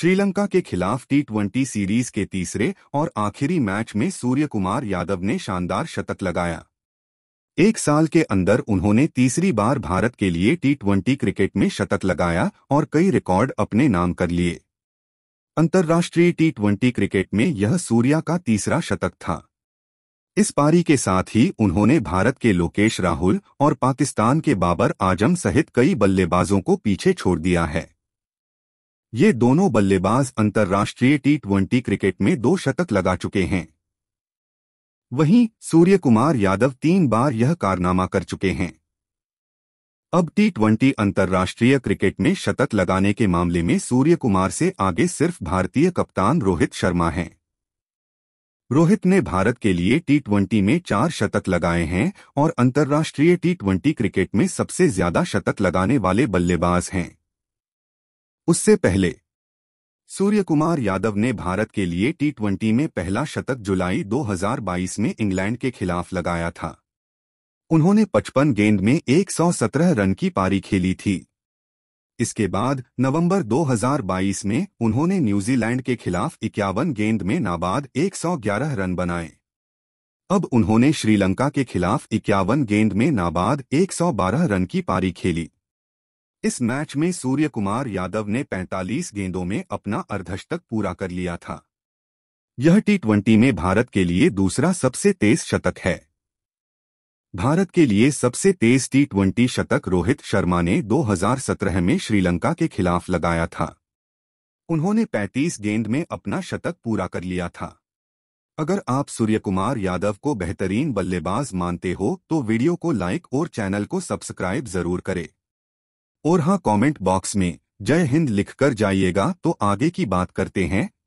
श्रीलंका के खिलाफ T twenty series के तीसरे और आखिरी मैच में सूर्य कुमार यादव ने शानदार शतक लगाया एक साल के अंदर उन्होंने तीसरी बार भारत के लिए टी ट्वेंटी क्रिकेट में शतक लगाया और कई रिकॉर्ड अपने नाम कर लिए अंतर्राष्ट्रीय टी ट्वेंटी क्रिकेट में यह सूर्या का तीसरा शतक था इस पारी के साथ ही उन्होंने भारत के लोकेश राहुल और पाकिस्तान के बाबर आजम सहित कई बल्लेबाजों को पीछे छोड़ दिया है ये दोनों बल्लेबाज अंतर्राष्ट्रीय टी ट्वेंटी क्रिकेट में दो शतक लगा चुके हैं वहीं सूर्य कुमार यादव तीन बार यह कारनामा कर चुके हैं अब टी ट्वेंटी अंतर्राष्ट्रीय क्रिकेट में शतक लगाने के मामले में सूर्य कुमार से आगे सिर्फ भारतीय कप्तान रोहित शर्मा हैं रोहित ने भारत के लिए टी ट्वेंटी में चार शतक लगाए हैं और अंतर्राष्ट्रीय टी ट्वेंटी क्रिकेट में सबसे ज्यादा शतक लगाने वाले बल्लेबाज हैं उससे पहले सूर्य कुमार यादव ने भारत के लिए टी में पहला शतक जुलाई 2022 में इंग्लैंड के खिलाफ लगाया था उन्होंने 55 गेंद में 117 रन की पारी खेली थी इसके बाद नवंबर 2022 में उन्होंने न्यूजीलैंड के खिलाफ इक्यावन गेंद में नाबाद 111 रन बनाए अब उन्होंने श्रीलंका के खिलाफ इक्यावन गेंद में नाबाद 112 रन की पारी खेली इस मैच में सूर्य कुमार यादव ने 45 गेंदों में अपना अर्धशतक पूरा कर लिया था यह टी में भारत के लिए दूसरा सबसे तेज शतक है भारत के लिए सबसे तेज टी शतक रोहित शर्मा ने 2017 में श्रीलंका के खिलाफ लगाया था उन्होंने 35 गेंद में अपना शतक पूरा कर लिया था अगर आप सूर्य कुमार यादव को बेहतरीन बल्लेबाज मानते हो तो वीडियो को लाइक और चैनल को सब्सक्राइब जरूर करें और हाँ कमेंट बॉक्स में जय हिंद लिखकर जाइएगा तो आगे की बात करते हैं